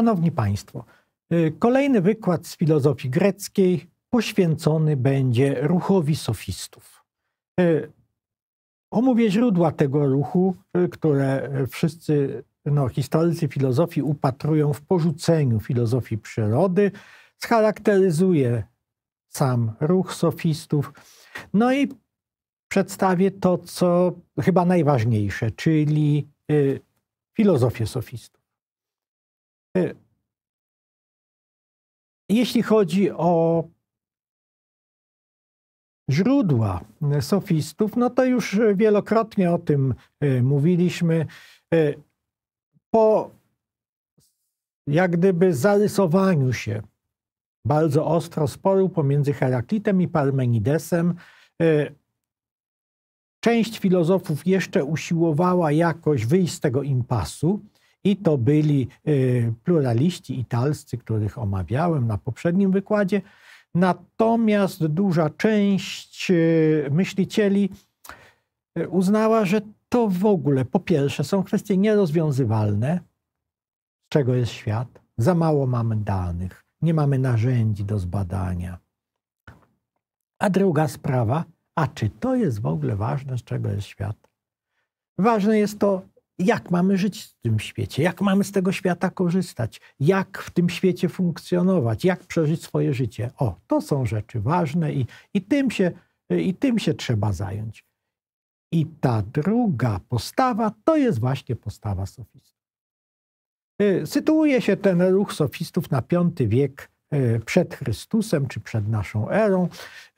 Szanowni Państwo, y, kolejny wykład z filozofii greckiej poświęcony będzie ruchowi sofistów. Y, omówię źródła tego ruchu, y, które wszyscy no, historycy filozofii upatrują w porzuceniu filozofii przyrody, scharakteryzuję sam ruch sofistów, no i przedstawię to, co chyba najważniejsze, czyli filozofię sofistów. Y, jeśli chodzi o źródła sofistów, no to już wielokrotnie o tym y, mówiliśmy. Y, po jak gdyby zarysowaniu się bardzo ostro sporu pomiędzy Heraklitem i Parmenidesem, część filozofów jeszcze usiłowała jakoś wyjść z tego impasu, i to byli y, pluraliści italscy, których omawiałem na poprzednim wykładzie. Natomiast duża część y, myślicieli y, uznała, że to w ogóle po pierwsze są kwestie nierozwiązywalne, z czego jest świat. Za mało mamy danych, nie mamy narzędzi do zbadania. A druga sprawa, a czy to jest w ogóle ważne, z czego jest świat? Ważne jest to, jak mamy żyć w tym świecie, jak mamy z tego świata korzystać, jak w tym świecie funkcjonować, jak przeżyć swoje życie. O, to są rzeczy ważne i, i, tym, się, i tym się trzeba zająć. I ta druga postawa to jest właśnie postawa sofistów. Y, sytuuje się ten ruch sofistów na V wiek E, przed Chrystusem czy przed naszą erą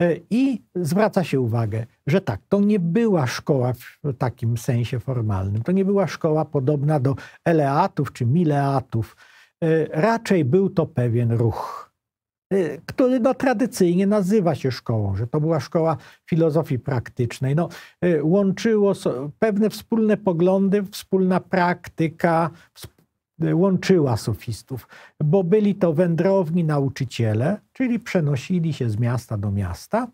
e, i zwraca się uwagę, że tak, to nie była szkoła w takim sensie formalnym, to nie była szkoła podobna do eleatów czy mileatów, e, raczej był to pewien ruch, który no, tradycyjnie nazywa się szkołą, że to była szkoła filozofii praktycznej. No, łączyło pewne wspólne poglądy, wspólna praktyka, wspólne E, łączyła sofistów, bo byli to wędrowni nauczyciele, czyli przenosili się z miasta do miasta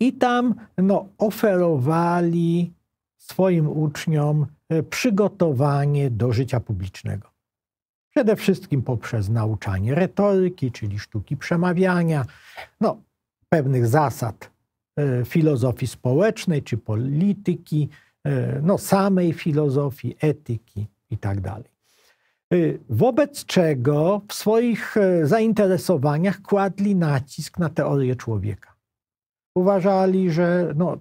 i tam no, oferowali swoim uczniom e, przygotowanie do życia publicznego. Przede wszystkim poprzez nauczanie retoryki, czyli sztuki przemawiania, no, pewnych zasad e, filozofii społecznej czy polityki, no, samej filozofii, etyki i tak dalej. Y, wobec czego w swoich e, zainteresowaniach kładli nacisk na teorię człowieka. Uważali, że no,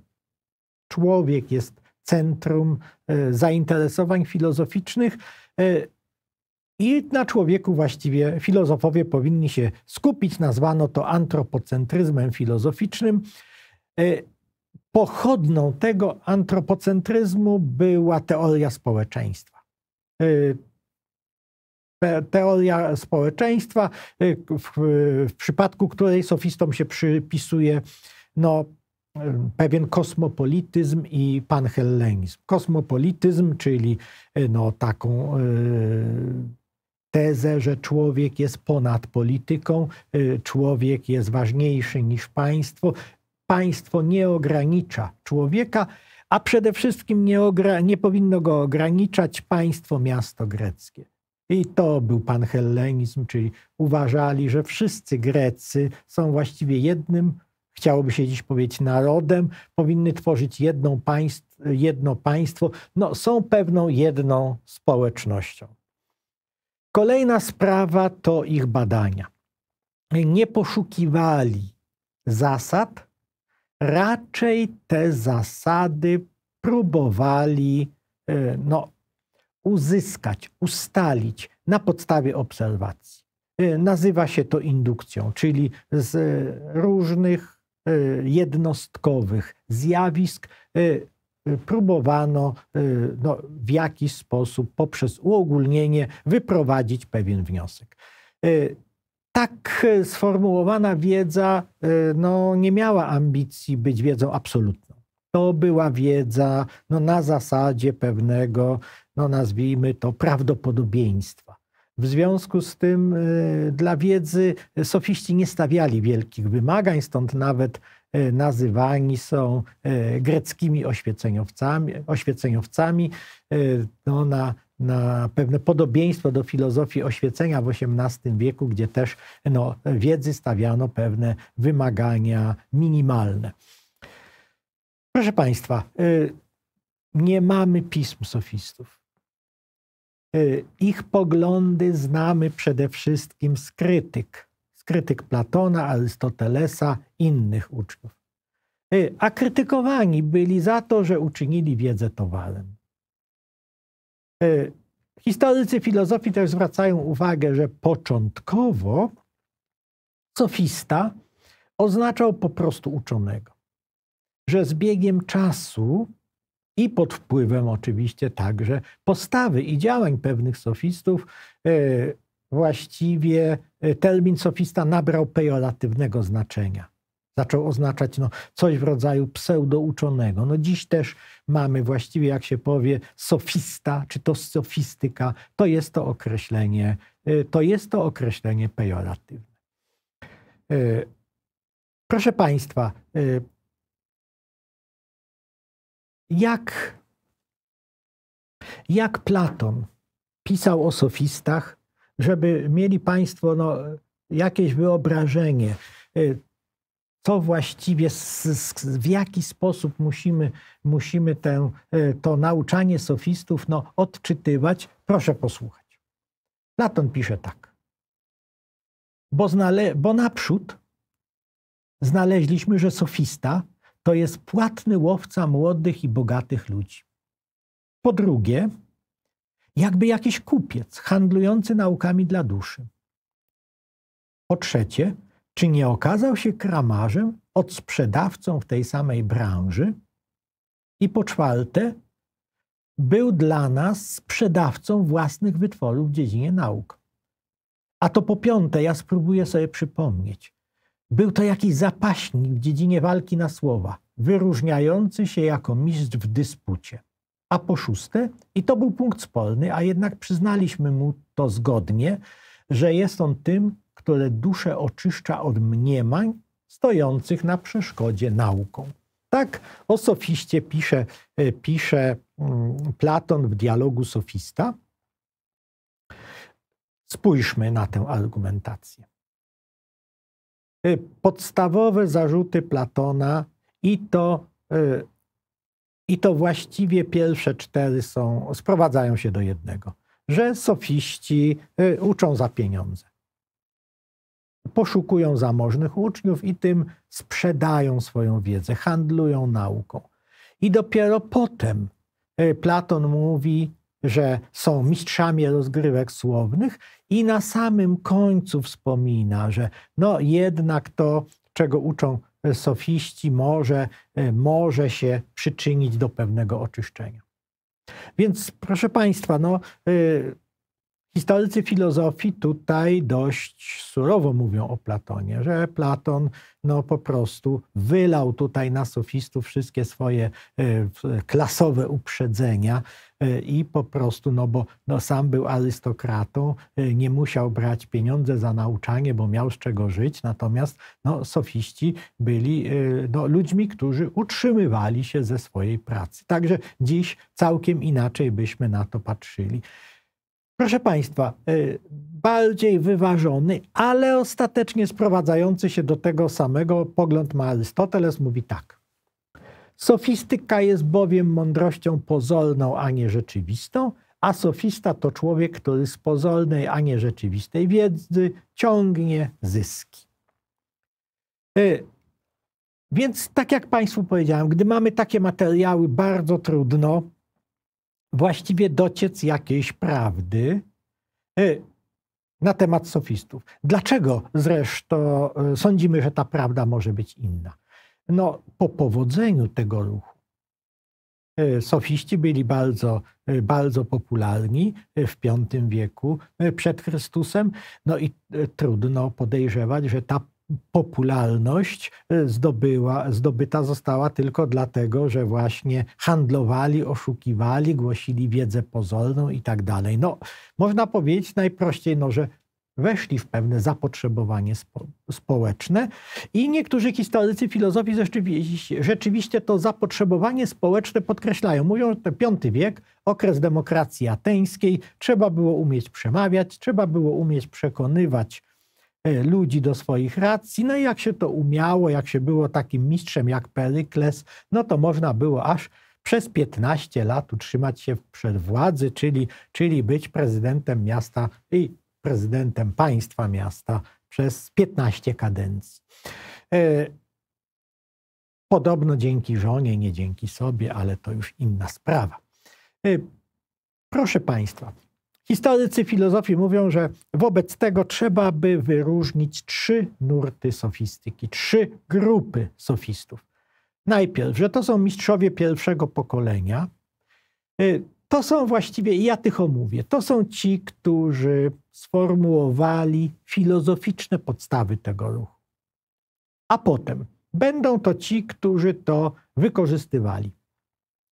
człowiek jest centrum e, zainteresowań filozoficznych e, i na człowieku właściwie filozofowie powinni się skupić. Nazwano to antropocentryzmem filozoficznym. Pochodną tego antropocentryzmu była teoria społeczeństwa. Y, teoria społeczeństwa, y, w, w przypadku której sofistom się przypisuje no, y, pewien kosmopolityzm i panhellenizm. Kosmopolityzm, czyli no, taką tezę, że człowiek jest ponad polityką, człowiek jest ważniejszy niż państwo. Państwo nie ogranicza człowieka, a przede wszystkim nie, nie, powinno go ograniczać państwo, miasto greckie. I to był panhellenizm, czyli uważali, że wszyscy Grecy są właściwie jednym, chciałoby się dziś powiedzieć, narodem, powinny tworzyć jedno państwo, no, są pewną jedną społecznością. Kolejna sprawa to ich badania. Nie poszukiwali zasad, raczej te zasady próbowali e, no, uzyskać, ustalić na podstawie obserwacji. E, nazywa się to indukcją, czyli z różnych e, jednostkowych zjawisk próbowano no, w jakiś sposób poprzez uogólnienie wyprowadzić pewien wniosek tak e, sformułowana wiedza e, no, nie miała ambicji być wiedzą absolutną. To była wiedza no, na zasadzie pewnego, no, nazwijmy to, prawdopodobieństwa. W związku z tym e, dla wiedzy sofiści nie stawiali wielkich wymagań, stąd nawet nazywani są greckimi oświeceniowcami. oświeceniowcami. No, na na pewne podobieństwo do filozofii oświecenia w XVIII wieku, gdzie też no, wiedzy stawiano pewne wymagania minimalne. Proszę Państwa, y, nie mamy pism sofistów. Y, ich poglądy znamy przede wszystkim z krytyk. Z krytyk Platona, Arystotelesa, innych uczniów. Y, a krytykowani byli za to, że uczynili wiedzę towarem. E, historycy filozofii też zwracają uwagę, że początkowo sofista oznaczał po prostu uczonego, że z biegiem czasu i pod wpływem oczywiście także postawy i działań pewnych sofistów, e, właściwie e, termin sofista nabrał pejoratywnego znaczenia zaczął oznaczać no, coś w rodzaju pseudouczonego. No dziś też mamy właściwie, jak się powie, sofista, czy to sofistyka, to jest to określenie, y, to jest to określenie pejoratywne. Y, proszę Państwa, y, jak, jak Platon pisał o sofistach, żeby mieli Państwo no, jakieś wyobrażenie, co właściwie, w jaki sposób musimy, musimy tę, e, to nauczanie sofistów no, odczytywać, proszę posłuchać. Platon pisze tak. Bo, znale, bo naprzód znaleźliśmy, że sofista to jest płatny łowca młodych i bogatych ludzi. Po drugie, jakby jakiś kupiec handlujący naukami dla duszy. Po trzecie, czy nie okazał się kramarzem od sprzedawcą w tej samej branży? I po czwarte, był dla nas sprzedawcą własnych wytworów w dziedzinie nauk. A to po piąte, ja spróbuję sobie przypomnieć. Był to jakiś zapaśnik w dziedzinie walki na słowa, wyróżniający się jako mistrz w dyspucie. A po szóste, i to był punkt sporny, a jednak przyznaliśmy mu to zgodnie, że jest on tym, które duszę oczyszcza od mniemań stojących na przeszkodzie nauką. Tak o sofiście pisze, e, pisze mm, Platon w dialogu sofista. Spójrzmy na tę argumentację. E, podstawowe zarzuty Platona i to, e, i to właściwie pierwsze cztery są, sprowadzają się do jednego, że sofiści uczą za pieniądze poszukują zamożnych uczniów i tym sprzedają swoją wiedzę, handlują nauką. I dopiero potem e, Platon mówi, że są mistrzami rozgrywek słownych i na samym końcu wspomina, że no jednak to, czego uczą e, sofiści, może, e, może się przyczynić do pewnego oczyszczenia. Więc proszę Państwa, no, Historycy filozofii tutaj dość surowo mówią o Platonie, że Platon no, po prostu wylał tutaj na sofistów wszystkie swoje y, klasowe uprzedzenia y, i po prostu, no bo no, sam był arystokratą, y, nie musiał brać pieniądze za nauczanie, bo miał z czego żyć, natomiast no, sofiści byli no, ludźmi, którzy utrzymywali się ze swojej pracy. Także dziś całkiem inaczej byśmy na to patrzyli proszę Państwa, y, bardziej wyważony, ale ostatecznie sprowadzający się do tego samego pogląd ma Arystoteles, mówi tak. Sofistyka jest bowiem mądrością pozorną, a nie rzeczywistą, a sofista to człowiek, który z pozornej, a nie rzeczywistej wiedzy ciągnie zyski. Y, więc tak jak Państwu powiedziałem, gdy mamy takie materiały bardzo trudno, właściwie dociec jakiejś prawdy y, na temat sofistów. Dlaczego zresztą y, sądzimy, że ta prawda może być inna? No, po powodzeniu tego ruchu. Y, sofiści byli bardzo, bardzo popularni w V wieku przed Chrystusem, no i trudno podejrzewać, że ta popularność e, zdobyła, zdobyta została tylko dlatego, że właśnie handlowali, oszukiwali, głosili wiedzę pozorną i tak dalej. No, można powiedzieć najprościej, no, że weszli w pewne zapotrzebowanie spo, społeczne i niektórzy historycy filozofii rzeczywiście, rzeczywiście to zapotrzebowanie społeczne podkreślają. Mówią, że to V wiek, okres demokracji ateńskiej, trzeba było umieć przemawiać, trzeba było umieć przekonywać E, ludzi do swoich racji. No i jak się to umiało, jak się było takim mistrzem jak Perykles, no to można było aż przez 15 lat utrzymać się przed władzy, czyli, czyli być prezydentem miasta i prezydentem państwa miasta przez 15 kadencji. E, podobno dzięki żonie, nie dzięki sobie, ale to już inna sprawa. E, proszę Państwa, Historycy filozofii mówią, że wobec tego trzeba by wyróżnić trzy nurty sofistyki, trzy grupy sofistów. Najpierw, że to są mistrzowie pierwszego pokolenia. Y, to są właściwie, ja tych omówię, to są ci, którzy sformułowali filozoficzne podstawy tego ruchu. A potem będą to ci, którzy to wykorzystywali.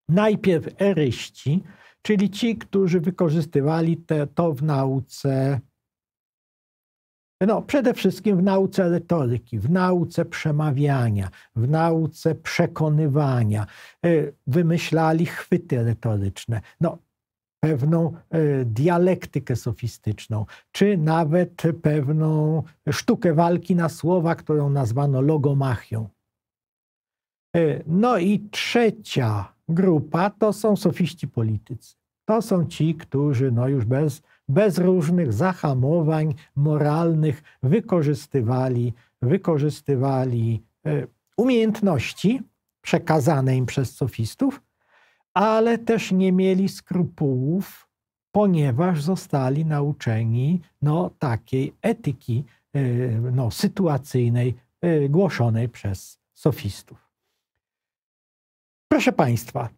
Najpierw eryści, czyli ci, którzy wykorzystywali te, to w nauce, no przede wszystkim w nauce retoryki, w nauce przemawiania, w nauce przekonywania, y, wymyślali chwyty retoryczne. No, pewną y, dialektykę sofistyczną, czy nawet pewną sztukę walki na słowa, którą nazwano logomachią. Y, no i trzecia grupa to są sofiści politycy. To są ci, którzy no już bez, bez różnych zahamowań moralnych wykorzystywali, wykorzystywali e, umiejętności przekazane im przez sofistów, ale też nie mieli skrupułów, ponieważ zostali nauczeni no, takiej etyki e, no, sytuacyjnej e, głoszonej przez sofistów. Proszę Państwa,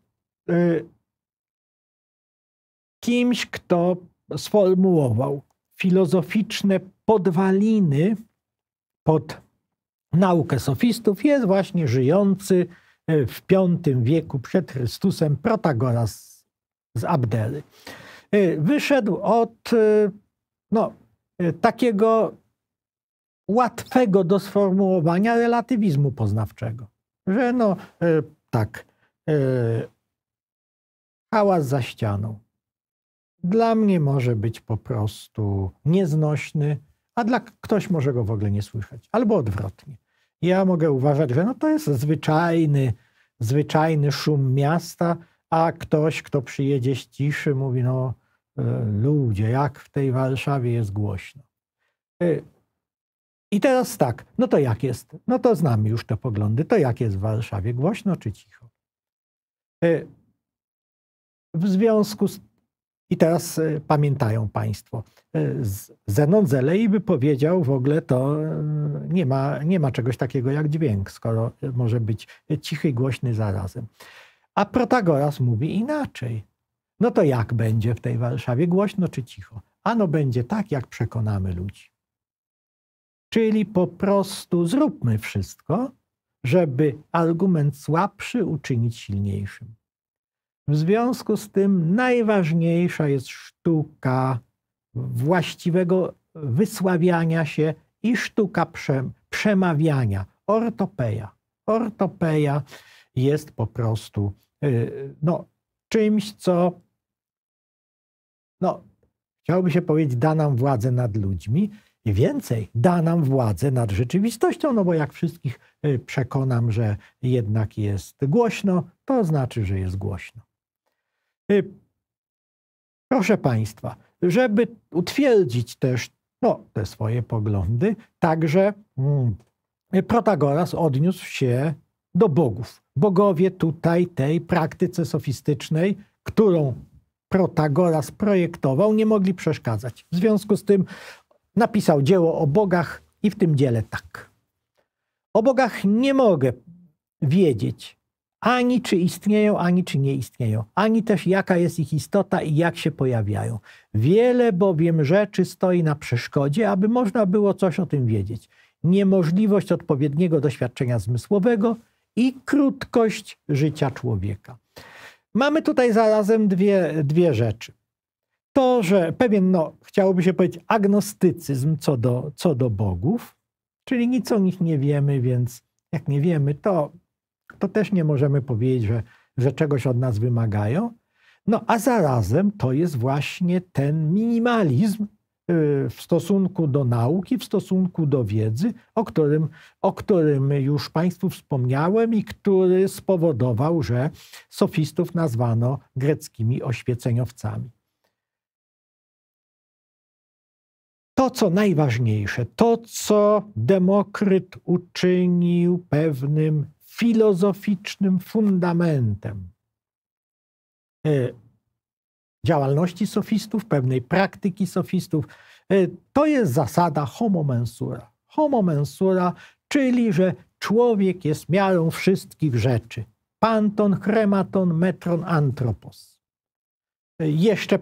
y, kimś, kto sformułował filozoficzne podwaliny pod naukę sofistów jest właśnie żyjący y, w V wieku przed Chrystusem Protagoras z Abdery. Wyszedł od y, no, takiego łatwego do sformułowania relatywizmu poznawczego, że no tak, E, hałas za ścianą. Dla mnie może być po prostu nieznośny, a dla ktoś może go w ogóle nie słyszeć, albo odwrotnie. Ja mogę uważać, że no to jest zwyczajny, zwyczajny szum miasta, a ktoś, kto przyjedzie z ciszy, mówi: No, e, ludzie, jak w tej Warszawie jest głośno. E, I teraz tak, no to jak jest? No to znam już te poglądy. To jak jest w Warszawie? Głośno czy cicho? E, w związku z i teraz e, pamiętają Państwo. E, Zenon Zelej by powiedział w ogóle to nie ma, nie ma czegoś takiego jak dźwięk, skoro może być cichy i głośny zarazem. A Protagoras mówi inaczej. No to jak będzie w tej Warszawie, głośno czy cicho? Ano będzie tak, jak przekonamy ludzi. Czyli po prostu zróbmy wszystko, żeby argument słabszy uczynić silniejszym. W związku z tym najważniejsza jest sztuka właściwego wysławiania się i sztuka przemawiania, ortopeja. Ortopeja jest po prostu y, no, czymś, co no, chciałoby się powiedzieć, da nam władzę nad ludźmi. I więcej, da nam władzę nad rzeczywistością, no bo jak wszystkich y, przekonam, że jednak jest głośno, to znaczy, że jest głośno. Y, proszę Państwa, żeby utwierdzić też no, te swoje poglądy, także hmm, Protagoras odniósł się do bogów. Bogowie tutaj tej praktyce sofistycznej, którą Protagoras projektował, nie mogli przeszkadzać. W związku z tym napisał dzieło o bogach i w tym dziele tak. O bogach nie mogę wiedzieć ani czy istnieją, ani czy nie istnieją, ani też jaka jest ich istota i jak się pojawiają. Wiele bowiem rzeczy stoi na przeszkodzie, aby można było coś o tym wiedzieć. Niemożliwość odpowiedniego doświadczenia zmysłowego i krótkość życia człowieka. Mamy tutaj zarazem dwie, dwie rzeczy to, że pewien, no, chciałoby się powiedzieć, agnostycyzm co do, co do bogów, czyli nic o nich nie wiemy, więc jak nie wiemy, to, to też nie możemy powiedzieć, że, że czegoś od nas wymagają. No a zarazem to jest właśnie ten minimalizm y, w stosunku do nauki, w stosunku do wiedzy, o którym, o którym już Państwu wspomniałem i który spowodował, że sofistów nazwano greckimi oświeceniowcami. to, co najważniejsze, to, co Demokryt uczynił pewnym filozoficznym fundamentem e, działalności sofistów, pewnej praktyki sofistów, e, to jest zasada homomensura. Homomensura, czyli że człowiek jest miarą wszystkich rzeczy. Panton, krematon, metron, antropos. E, jeszcze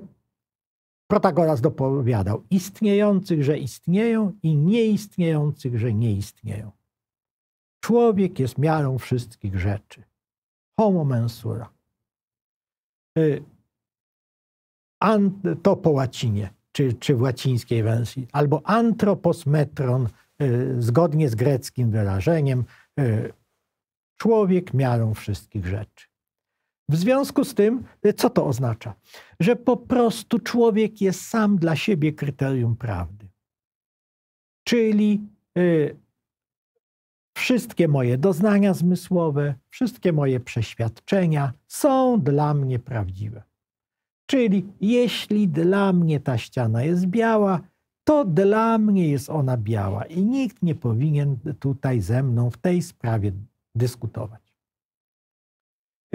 Protagoras dopowiadał istniejących, że istnieją i nieistniejących, że nie istnieją. Człowiek jest miarą wszystkich rzeczy. Homo mensura. Y, to po łacinie, czy, czy w łacińskiej wersji, albo antropos metron, y, zgodnie z greckim wyrażeniem, y, człowiek miarą wszystkich rzeczy. W związku z tym, y, co to oznacza? Że po prostu człowiek jest sam dla siebie kryterium prawdy. Czyli y, wszystkie moje doznania zmysłowe, wszystkie moje przeświadczenia są dla mnie prawdziwe. Czyli jeśli dla mnie ta ściana jest biała, to dla mnie jest ona biała i nikt nie powinien tutaj ze mną w tej sprawie dyskutować.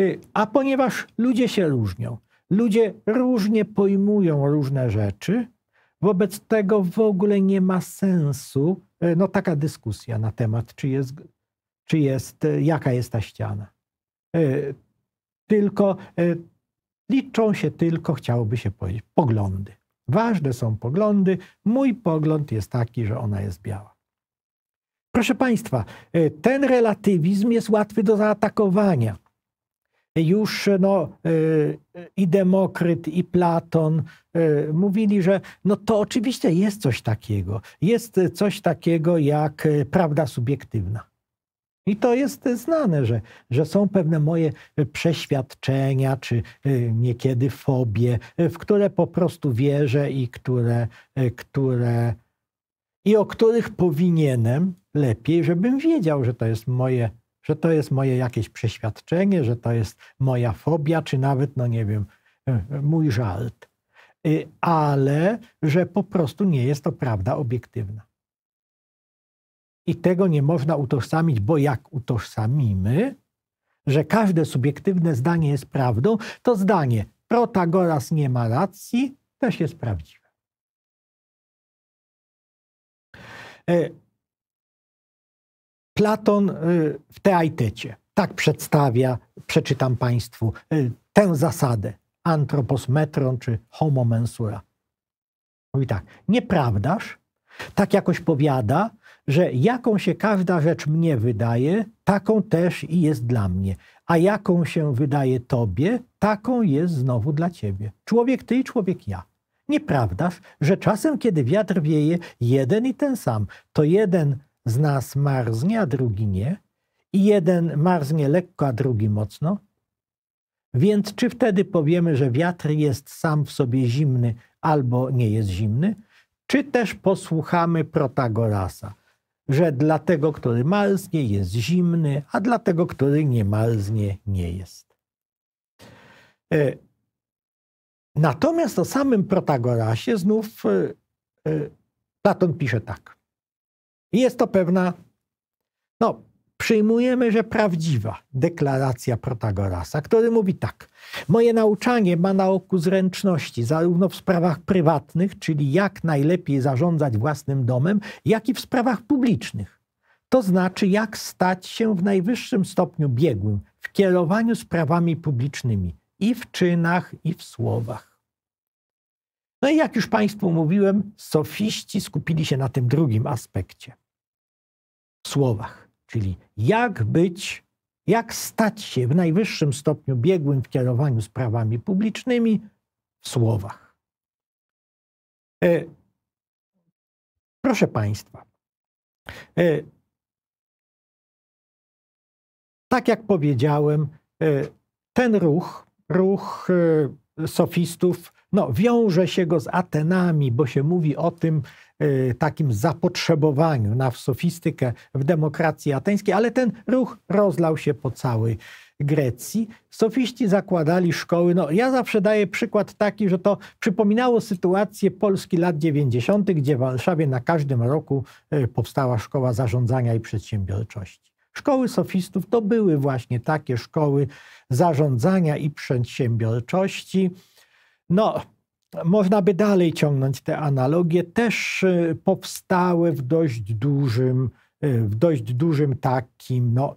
Y, a ponieważ ludzie się różnią, ludzie różnie pojmują różne rzeczy, wobec tego w ogóle nie ma sensu y, no, taka dyskusja na temat, czy jest, czy jest, y, jaka jest ta ściana. Tylko liczą się tylko, chciałoby się powiedzieć, poglądy. Ważne są poglądy. Mój pogląd jest taki, że ona jest biała. Proszę Państwa, ten relatywizm jest łatwy do zaatakowania już no, y, y, i Demokryt, i Platon y, mówili, że no to oczywiście jest coś takiego. Jest coś takiego jak prawda subiektywna. I to jest znane, że, że są pewne moje przeświadczenia, czy niekiedy fobie, w które po prostu wierzę i które, które i o których powinienem lepiej, żebym wiedział, że to jest moje że to jest moje jakieś przeświadczenie, że to jest moja fobia, czy nawet, no nie wiem, e, e, mój żal, y, Ale że po prostu nie jest to prawda obiektywna. I tego nie można utożsamić, bo jak utożsamimy, że każde subiektywne zdanie jest prawdą, to zdanie Protagoras nie ma racji też jest prawdziwe. E, Platon y, w Teaitecie tak przedstawia, przeczytam Państwu, y, tę zasadę antropos metron czy homo mensura. Mówi tak, nieprawdaż, tak jakoś powiada, że jaką się każda rzecz mnie wydaje, taką też i jest dla mnie, a jaką się wydaje tobie, taką jest znowu dla ciebie. Człowiek ty i człowiek ja. Nieprawdaż, że czasem, kiedy wiatr wieje, jeden i ten sam, to jeden z nas marznie, a drugi nie, i jeden marznie lekko, a drugi mocno? Więc czy wtedy powiemy, że wiatr jest sam w sobie zimny albo nie jest zimny? Czy też posłuchamy Protagorasa, że dla tego, który marznie, jest zimny, a dla tego, który nie marznie, nie jest? E, natomiast o samym Protagorasie znów e, e, Platon pisze tak. I jest to pewna, no, przyjmujemy, że prawdziwa deklaracja Protagorasa, który mówi tak. Moje nauczanie ma na oku zręczności, zarówno w sprawach prywatnych, czyli jak najlepiej zarządzać własnym domem, jak i w sprawach publicznych. To znaczy, jak stać się w najwyższym stopniu biegłym w kierowaniu sprawami publicznymi i w czynach, i w słowach. No i jak już Państwu mówiłem, sofiści skupili się na tym drugim aspekcie słowach. Czyli jak być, jak stać się w najwyższym stopniu biegłym w kierowaniu sprawami publicznymi w słowach. E, proszę Państwa, e, tak jak powiedziałem, e, ten ruch, ruch e, sofistów no, wiąże się go z Atenami, bo się mówi o tym y, takim zapotrzebowaniu na sofistykę w demokracji ateńskiej, ale ten ruch rozlał się po całej Grecji. Sofiści zakładali szkoły. No, ja zawsze daję przykład taki, że to przypominało sytuację Polski lat 90., gdzie w Warszawie na każdym roku y, powstała szkoła zarządzania i przedsiębiorczości. Szkoły sofistów to były właśnie takie szkoły zarządzania i przedsiębiorczości. No, można by dalej ciągnąć te analogie, też y, powstały w dość dużym, y, w dość dużym takim no,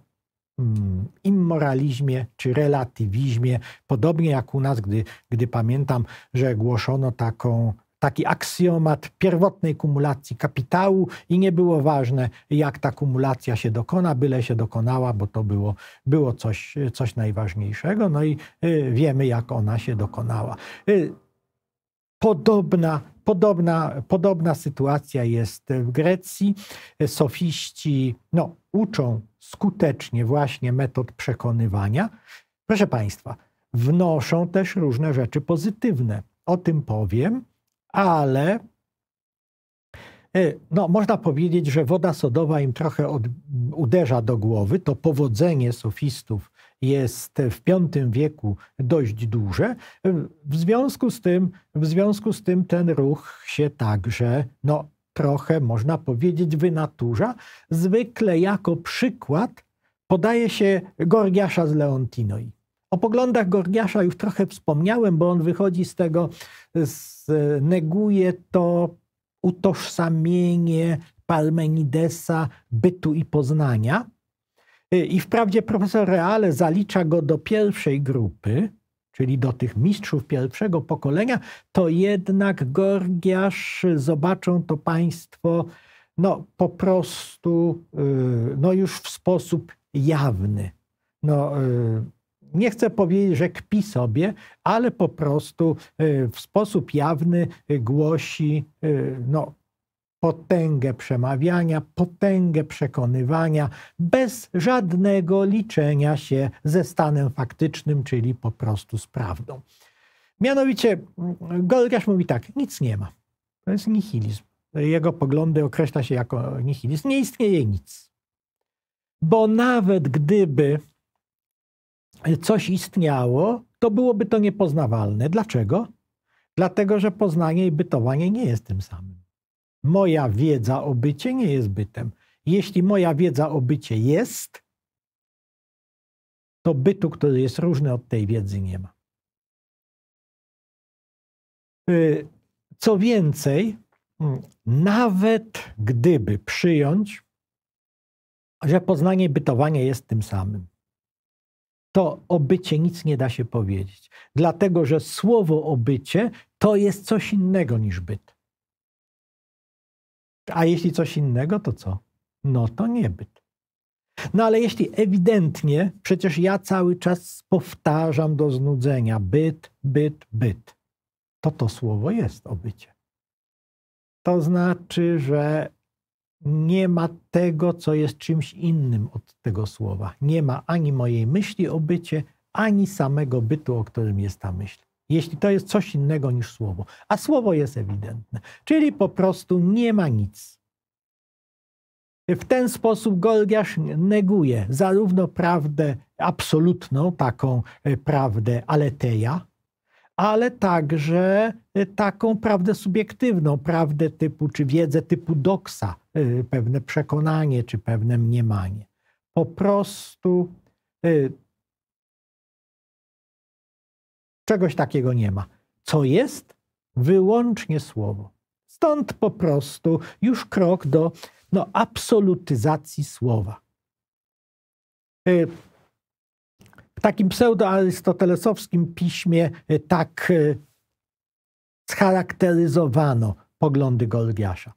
mm, immoralizmie czy relatywizmie, podobnie jak u nas, gdy, gdy pamiętam, że głoszono taką taki aksjomat pierwotnej kumulacji kapitału i nie było ważne, jak ta kumulacja się dokona, byle się dokonała, bo to było, było coś, coś najważniejszego, no i y, wiemy, jak ona się dokonała. Y, podobna, podobna, podobna sytuacja jest w Grecji. Sofiści no, uczą skutecznie właśnie metod przekonywania. Proszę Państwa, wnoszą też różne rzeczy pozytywne. O tym powiem ale y, no, można powiedzieć, że woda sodowa im trochę od, uderza do głowy. To powodzenie sofistów jest w V wieku dość duże. Y, w związku z tym, w związku z tym ten ruch się także no, trochę, można powiedzieć, wynaturza. Zwykle jako przykład podaje się Gorgiasza z Leontinoi. O poglądach Gorgiasza już trochę wspomniałem, bo on wychodzi z tego, z, neguje to utożsamienie Palmenidesa bytu i poznania. I wprawdzie profesor Reale zalicza go do pierwszej grupy, czyli do tych mistrzów pierwszego pokolenia, to jednak Gorgiasz, zobaczą to państwo no, po prostu y, no, już w sposób jawny. No, y, nie chcę powiedzieć, że kpi sobie, ale po prostu e, w sposób jawny e, głosi e, no, potęgę przemawiania, potęgę przekonywania, bez żadnego liczenia się ze stanem faktycznym, czyli po prostu z prawdą. Mianowicie mm, Golgiasz mówi tak, nic nie ma. To jest nihilizm. Jego poglądy określa się jako nihilizm. Nie istnieje nic. Bo nawet gdyby coś istniało, to byłoby to niepoznawalne. Dlaczego? Dlatego, że poznanie i bytowanie nie jest tym samym. Moja wiedza o bycie nie jest bytem. Jeśli moja wiedza o bycie jest, to bytu, który jest różny od tej wiedzy, nie ma. Y, co więcej, mm, nawet gdyby przyjąć, że poznanie i bytowanie jest tym samym, to o bycie nic nie da się powiedzieć. Dlatego, że słowo o bycie to jest coś innego niż byt. A jeśli coś innego, to co? No to nie byt. No ale jeśli ewidentnie, przecież ja cały czas powtarzam do znudzenia byt, byt, byt, to to słowo jest o bycie. To znaczy, że nie ma tego, co jest czymś innym od tego słowa. Nie ma ani mojej myśli o bycie, ani samego bytu, o którym jest ta myśl. Jeśli to jest coś innego niż słowo, a słowo jest ewidentne, czyli po prostu nie ma nic. W ten sposób Golgiasz neguje zarówno prawdę absolutną, taką e, prawdę aleteja, ale także y, taką prawdę subiektywną, prawdę typu, czy wiedzę typu doksa, y, pewne przekonanie, czy pewne mniemanie. Po prostu y, czegoś takiego nie ma. Co jest? Wyłącznie słowo. Stąd po prostu już krok do no, absolutyzacji słowa w takim pseudoarystotelesowskim piśmie e, tak e, scharakteryzowano poglądy Golgiasza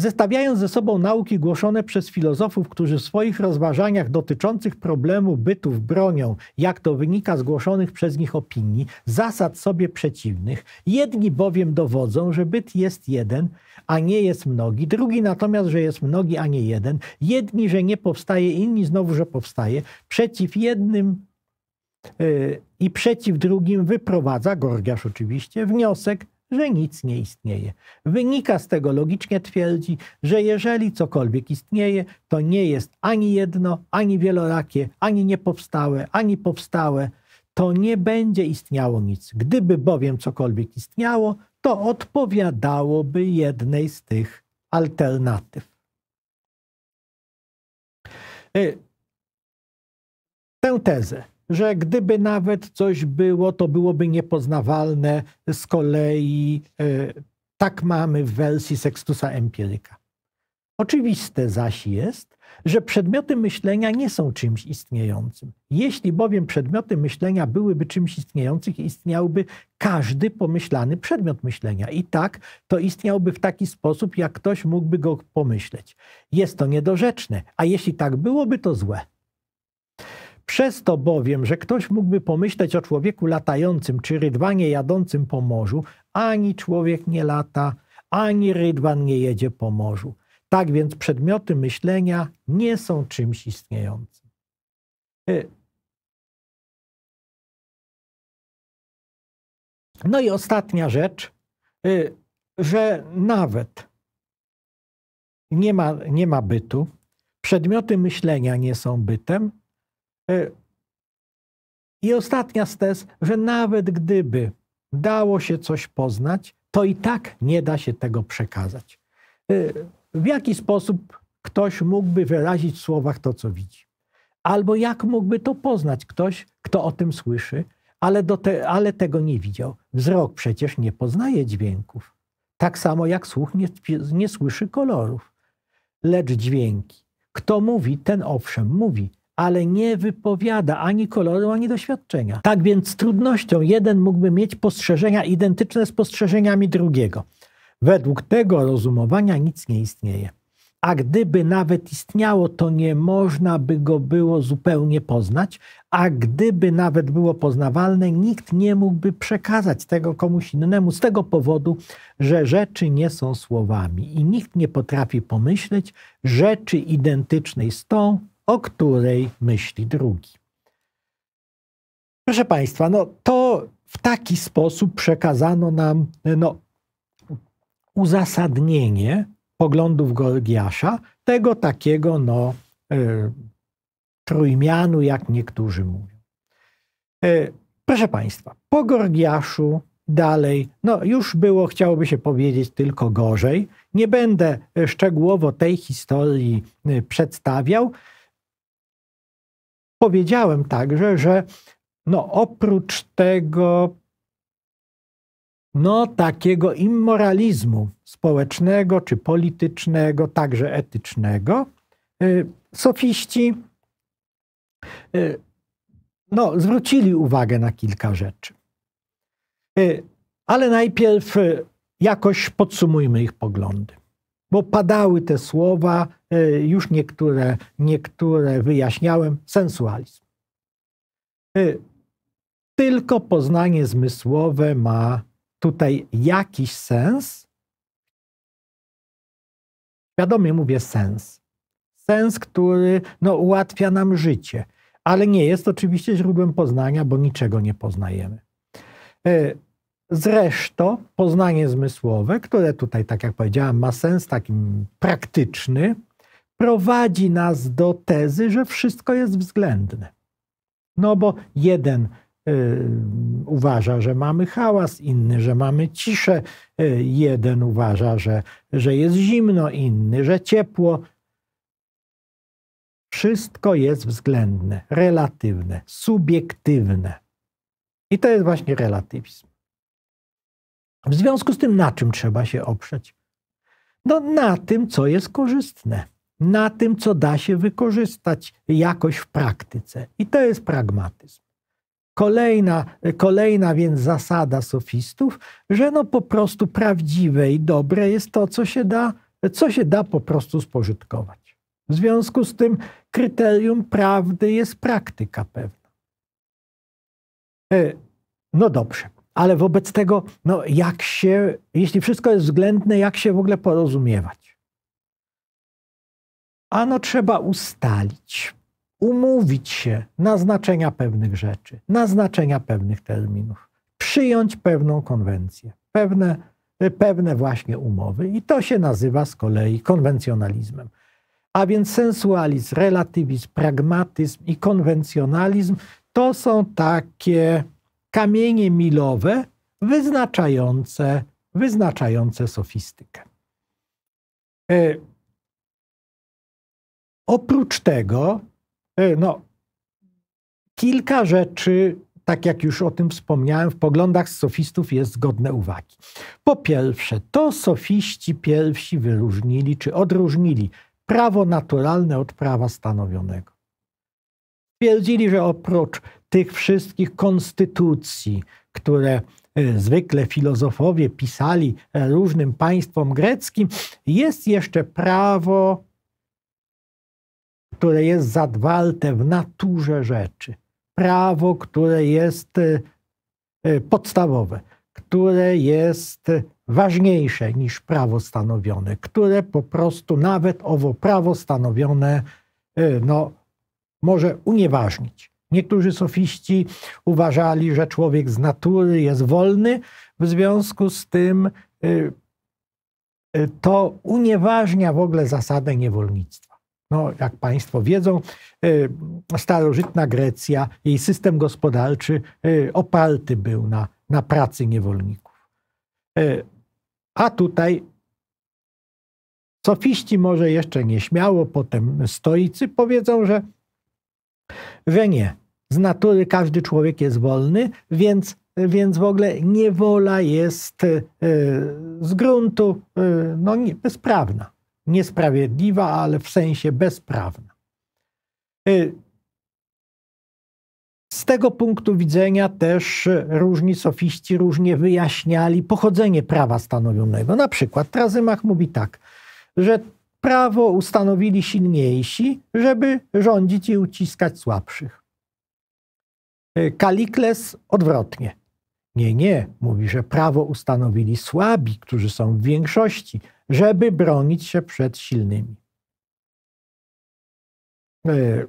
zestawiając ze sobą nauki głoszone przez filozofów, którzy w swoich rozważaniach dotyczących problemu bytów bronią, jak to wynika z głoszonych przez nich opinii, zasad sobie przeciwnych. Jedni bowiem dowodzą, że byt jest jeden, a nie jest mnogi, drugi natomiast, że jest mnogi, a nie jeden, jedni, że nie powstaje, inni znowu, że powstaje. Przeciw jednym yy, i przeciw drugim wyprowadza, Gorgiasz oczywiście, wniosek, że nic nie istnieje. Wynika z tego logicznie twierdzi, że jeżeli cokolwiek istnieje, to nie jest ani jedno, ani wielorakie, ani niepowstałe, ani powstałe. To nie będzie istniało nic. Gdyby bowiem cokolwiek istniało, to odpowiadałoby jednej z tych alternatyw. Y, tę tezę że gdyby nawet coś było, to byłoby niepoznawalne. Z kolei e, tak mamy w wersji Sextusa Empiryka. Oczywiste zaś jest, że przedmioty myślenia nie są czymś istniejącym. Jeśli bowiem przedmioty myślenia byłyby czymś istniejącym, istniałby każdy pomyślany przedmiot myślenia. I tak to istniałby w taki sposób, jak ktoś mógłby go pomyśleć. Jest to niedorzeczne, a jeśli tak byłoby, to złe. Przez to bowiem, że ktoś mógłby pomyśleć o człowieku latającym czy rydwanie jadącym po morzu, ani człowiek nie lata, ani rydwan nie jedzie po morzu. Tak więc przedmioty myślenia nie są czymś istniejącym. E. No i ostatnia rzecz, e, że nawet nie ma, nie ma bytu, przedmioty myślenia nie są bytem, E, I ostatnia z tez, że nawet gdyby dało się coś poznać, to i tak nie da się tego przekazać. E, w jaki sposób ktoś mógłby wyrazić w słowach to, co widzi? Albo jak mógłby to poznać ktoś, kto o tym słyszy, ale, te, ale tego nie widział? Wzrok przecież nie poznaje dźwięków. Tak samo jak słuch nie, nie słyszy kolorów, lecz dźwięki. Kto mówi, ten owszem mówi, ale nie wypowiada ani koloru, ani doświadczenia. Tak więc z trudnością jeden mógłby mieć postrzeżenia identyczne z postrzeżeniami drugiego. Według tego rozumowania nic nie istnieje. A gdyby nawet istniało, to nie można by go było zupełnie poznać, a gdyby nawet było poznawalne, nikt nie mógłby przekazać tego komuś innemu z tego powodu, że rzeczy nie są słowami i nikt nie potrafi pomyśleć rzeczy identycznej z tą, o której myśli drugi. Proszę Państwa, no to w taki sposób przekazano nam no, uzasadnienie poglądów Gorgiasza, tego takiego no, y, trójmianu, jak niektórzy mówią. Y, proszę Państwa, po Gorgiaszu dalej, no już było, chciałoby się powiedzieć, tylko gorzej. Nie będę e, szczegółowo tej historii przedstawiał. Powiedziałem także, że no, oprócz tego no, takiego immoralizmu społecznego czy politycznego, także etycznego, y, sofiści y, no, zwrócili uwagę na kilka rzeczy. Y, ale najpierw jakoś podsumujmy ich poglądy, bo padały te słowa E, już niektóre, niektóre wyjaśniałem, sensualizm. E, tylko poznanie zmysłowe ma tutaj jakiś sens. Wiadomie mówię sens. Sens, który no, ułatwia nam życie, ale nie jest oczywiście źródłem poznania, bo niczego nie poznajemy. E, zresztą poznanie zmysłowe, które tutaj, tak jak powiedziałem, ma sens takim praktyczny, prowadzi nas do tezy, że wszystko jest względne. No bo jeden y, uważa, że mamy hałas, inny, że mamy ciszę, y, jeden uważa, że, że jest zimno, inny, że ciepło. Wszystko jest względne, relatywne, subiektywne. I to jest właśnie relatywizm. W związku z tym, na czym trzeba się oprzeć? No, na tym, co jest korzystne na tym, co da się wykorzystać jakoś w praktyce. I to jest pragmatyzm. Kolejna, kolejna więc zasada sofistów, że no po prostu prawdziwe i dobre jest to, co się da, co się da po prostu spożytkować. W związku z tym kryterium prawdy jest praktyka pewna. E, no dobrze, ale wobec tego, no jak się, jeśli wszystko jest względne, jak się w ogóle porozumiewać? Ano trzeba ustalić, umówić się na znaczenia pewnych rzeczy, na znaczenia pewnych terminów, przyjąć pewną konwencję, pewne, pewne właśnie umowy i to się nazywa z kolei konwencjonalizmem. A więc sensualizm, relatywizm, pragmatyzm i konwencjonalizm to są takie kamienie milowe wyznaczające, wyznaczające sofistykę. E, Oprócz tego, e, no, kilka rzeczy, tak jak już o tym wspomniałem, w poglądach sofistów jest godne uwagi. Po pierwsze, to sofiści pierwsi wyróżnili czy odróżnili prawo naturalne od prawa stanowionego. Twierdzili, że oprócz tych wszystkich konstytucji, które e, zwykle filozofowie pisali e, różnym państwom greckim, jest jeszcze prawo które jest zadwarte w naturze rzeczy. Prawo, które jest e, e, podstawowe, które jest ważniejsze niż prawo stanowione, które po prostu nawet owo prawo stanowione e, no, może unieważnić. Niektórzy sofiści uważali, że człowiek z natury jest wolny, w związku z tym to unieważnia w ogóle zasadę niewolnictwa. No, jak Państwo wiedzą, y, starożytna Grecja, jej system gospodarczy y, oparty był na, na pracy niewolników. Y, a tutaj sofiści może jeszcze nieśmiało, potem stoicy powiedzą, że, że nie. Z natury każdy człowiek jest wolny, więc, więc w ogóle niewola jest z gruntu no, bezprawna niesprawiedliwa, ale w sensie bezprawna. Y, z tego punktu widzenia też różni sofiści różnie wyjaśniali pochodzenie prawa stanowionego. Na przykład Trazymach mówi tak, że prawo ustanowili silniejsi, żeby rządzić i uciskać słabszych. Y, Kalikles odwrotnie. Nie, nie, mówi, że prawo ustanowili słabi, którzy są w większości, żeby bronić się przed silnymi. E,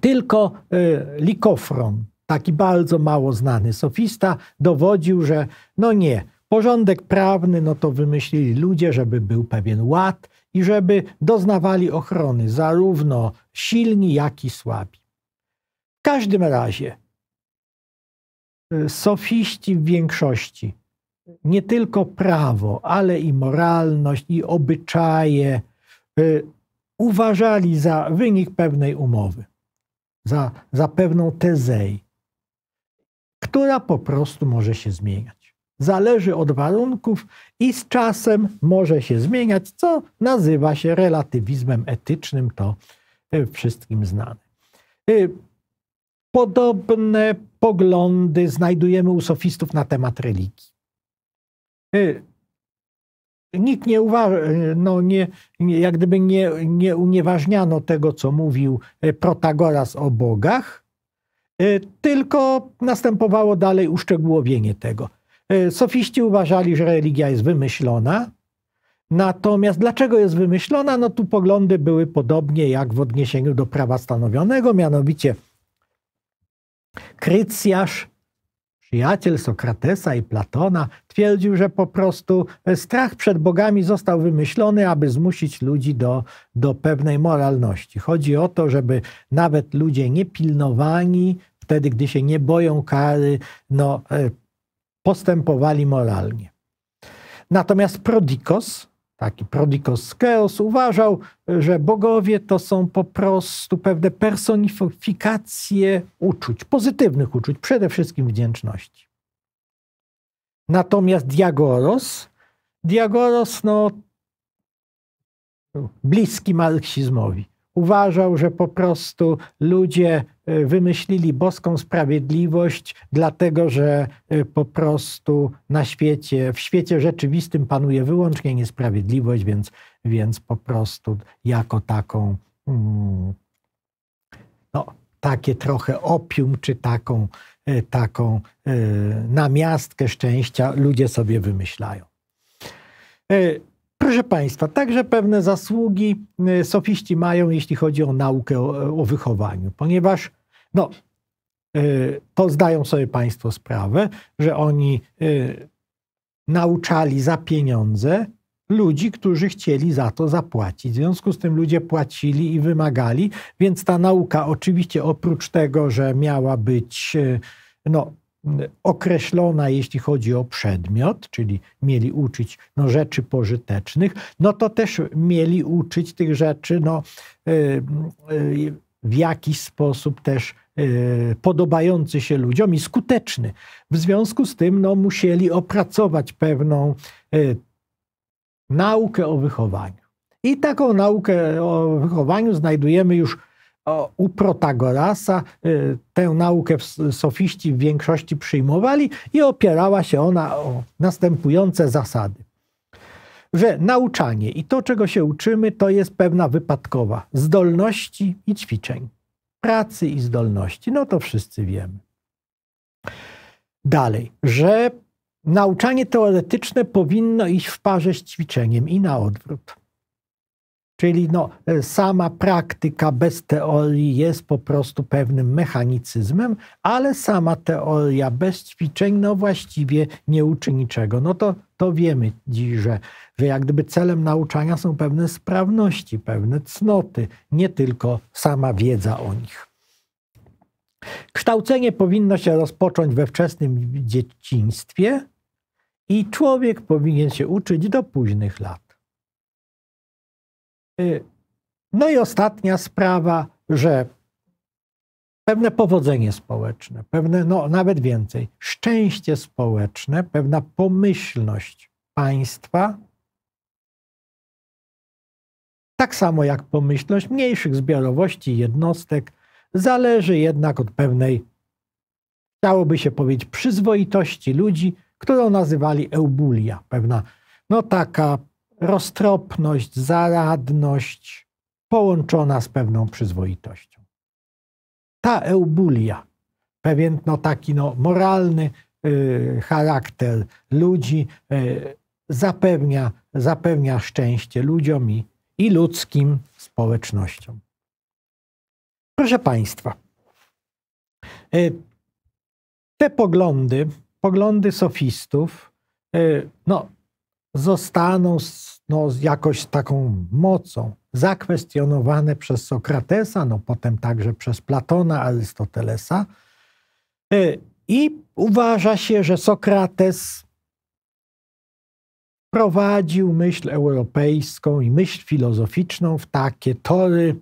tylko e, Likofron, taki bardzo mało znany sofista, dowodził, że no nie, porządek prawny no to wymyślili ludzie, żeby był pewien ład i żeby doznawali ochrony zarówno silni, jak i słabi. W każdym razie e, sofiści w większości nie tylko prawo, ale i moralność, i obyczaje y, uważali za wynik pewnej umowy, za, za pewną tezej, która po prostu może się zmieniać. Zależy od warunków i z czasem może się zmieniać, co nazywa się relatywizmem etycznym, to y, wszystkim znane. Y, podobne poglądy znajdujemy u sofistów na temat religii. Y, nikt nie uważa, y, no nie, jak gdyby nie, nie unieważniano tego, co mówił y, Protagoras o bogach, tylko następowało dalej uszczegółowienie tego. Sofiści uważali, że religia jest wymyślona, Natomiast dlaczego jest wymyślona? No tu poglądy były podobnie jak w odniesieniu do prawa stanowionego, mianowicie Krycjasz przyjaciel Sokratesa i Platona, twierdził, że po prostu e, strach przed bogami został wymyślony, aby zmusić ludzi do, do pewnej moralności. Chodzi o to, żeby nawet ludzie niepilnowani, wtedy gdy się nie boją kary, no, e, postępowali moralnie. Natomiast Prodikos, taki prodikoskeos, uważał, że bogowie to są po prostu pewne personifikacje uczuć, pozytywnych uczuć, przede wszystkim wdzięczności. Natomiast Diagoros, Diagoros no, bliski marksizmowi, uważał, że po prostu ludzie e, wymyślili boską sprawiedliwość, dlatego że e, po prostu na świecie, w świecie rzeczywistym panuje wyłącznie niesprawiedliwość, więc, więc po prostu jako taką, mm, no, takie trochę opium, czy taką, e, taką namiastkę szczęścia ludzie sobie wymyślają. Proszę Państwa, także pewne zasługi y, sofiści mają, jeśli chodzi o naukę o, o wychowaniu, ponieważ no, y, to zdają sobie Państwo sprawę, że oni y, nauczali za pieniądze ludzi, którzy chcieli za to zapłacić. W związku z tym ludzie płacili i wymagali, więc ta nauka oczywiście oprócz tego, że miała być no, określona, jeśli chodzi o przedmiot, czyli mieli uczyć no, rzeczy pożytecznych, no to też mieli uczyć tych rzeczy no, y, y, w jakiś sposób też y, podobający się ludziom i skuteczny. W związku z tym no, musieli opracować pewną naukę o wychowaniu. I taką naukę o wychowaniu znajdujemy już u Protagorasa y, tę naukę sofiści w większości przyjmowali i opierała się ona o następujące zasady. Że nauczanie i to, czego się uczymy, to jest pewna wypadkowa zdolności i ćwiczeń, pracy i zdolności. No to wszyscy wiemy. Dalej, że nauczanie teoretyczne powinno iść w parze z ćwiczeniem i na odwrót Czyli no, e, sama praktyka bez teorii jest po prostu pewnym mechanicyzmem, ale sama teoria bez ćwiczeń no właściwie nie uczy niczego. No to, to wiemy dziś, że, że jak gdyby celem nauczania są pewne sprawności, pewne cnoty, nie tylko sama wiedza o nich. Kształcenie powinno się rozpocząć we wczesnym dzieciństwie i człowiek powinien się uczyć do późnych lat. Y, no i ostatnia sprawa, że pewne powodzenie społeczne, pewne, no nawet więcej, szczęście społeczne, pewna pomyślność państwa, tak samo jak pomyślność mniejszych zbiorowości jednostek, zależy jednak od pewnej, chciałoby się powiedzieć, przyzwoitości ludzi, którą nazywali eubulia, pewna, no taka roztropność, zaradność połączona z pewną przyzwoitością. Ta eubulia, pewien no, taki no, moralny y, charakter ludzi y, zapewnia, zapewnia szczęście ludziom i, i ludzkim społecznościom. Proszę Państwa, y, te poglądy, poglądy sofistów, y, no, zostaną no, z jakoś taką mocą zakwestionowane przez Sokratesa, no potem także przez Platona, Arystotelesa. Y, I uważa się, że Sokrates prowadził myśl europejską i myśl filozoficzną w takie tory,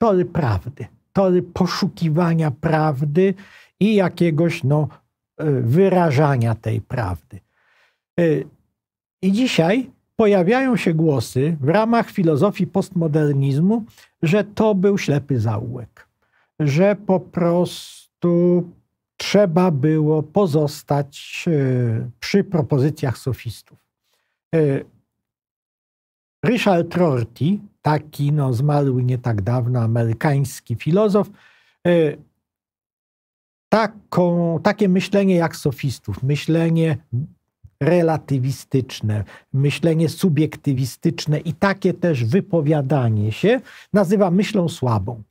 tory prawdy, tory poszukiwania prawdy i jakiegoś no, y, wyrażania tej prawdy. Y, I dzisiaj pojawiają się głosy w ramach filozofii postmodernizmu, że to był ślepy zaułek, że po prostu trzeba było pozostać y, przy propozycjach sofistów. Y, Richard Rorty, taki no, zmarły nie tak dawno amerykański filozof, taką, takie myślenie jak sofistów, myślenie relatywistyczne, myślenie subiektywistyczne i takie też wypowiadanie się nazywa myślą słabą.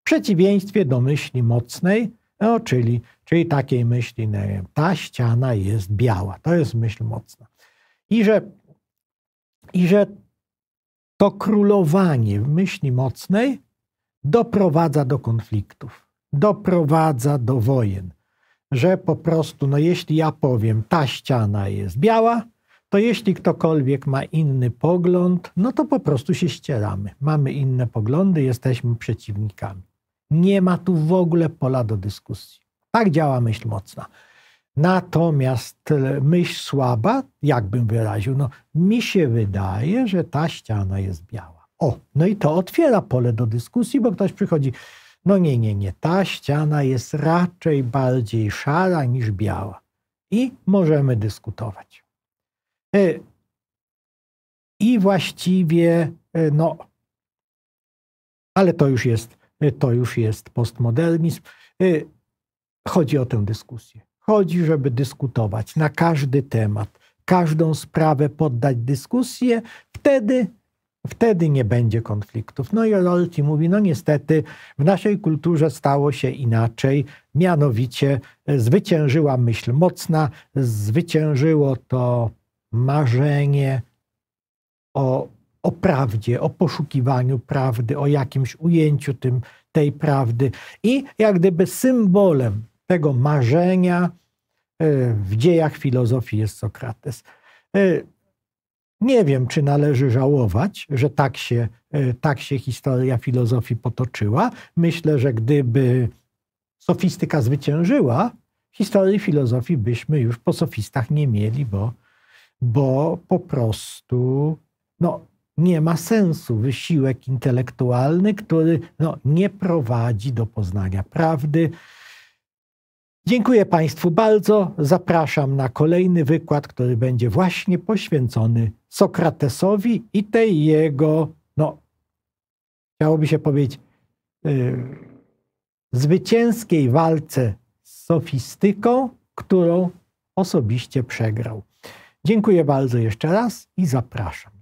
W przeciwieństwie do myśli mocnej, no, czyli, czyli takiej myśli, ta ściana jest biała, to jest myśl mocna. I że, i że to królowanie w myśli mocnej doprowadza do konfliktów, doprowadza do wojen że po prostu, no jeśli ja powiem, ta ściana jest biała, to jeśli ktokolwiek ma inny pogląd, no to po prostu się ścieramy. Mamy inne poglądy, jesteśmy przeciwnikami. Nie ma tu w ogóle pola do dyskusji. Tak działa myśl mocna. Natomiast e, myśl słaba, jakbym wyraził, no mi się wydaje, że ta ściana jest biała. O, no i to otwiera pole do dyskusji, bo ktoś przychodzi, no nie, nie, nie, ta ściana jest raczej bardziej szara niż biała. I możemy dyskutować. E, I właściwie, e, no, ale to już jest, e, to już jest postmodernizm. Chodzi o tę dyskusję. Chodzi, żeby dyskutować na każdy temat, każdą sprawę poddać dyskusję. Wtedy Wtedy nie będzie konfliktów. No i Rolci mówi, no niestety w naszej kulturze stało się inaczej, mianowicie e, zwyciężyła myśl mocna, zwyciężyło to marzenie o, o prawdzie, o poszukiwaniu prawdy, o jakimś ujęciu tym, tej prawdy. I jak gdyby symbolem tego marzenia e, w dziejach filozofii jest Sokrates. E, nie wiem, czy należy żałować, że tak się, e, tak się historia filozofii potoczyła. Myślę, że gdyby sofistyka zwyciężyła, historii filozofii byśmy już po sofistach nie mieli, bo, bo po prostu no, nie ma sensu wysiłek intelektualny, który no, nie prowadzi do poznania prawdy. Dziękuję Państwu bardzo. Zapraszam na kolejny wykład, który będzie właśnie poświęcony Sokratesowi i tej jego, no, chciałoby się powiedzieć, yy, zwycięskiej walce z sofistyką, którą osobiście przegrał. Dziękuję bardzo jeszcze raz i zapraszam.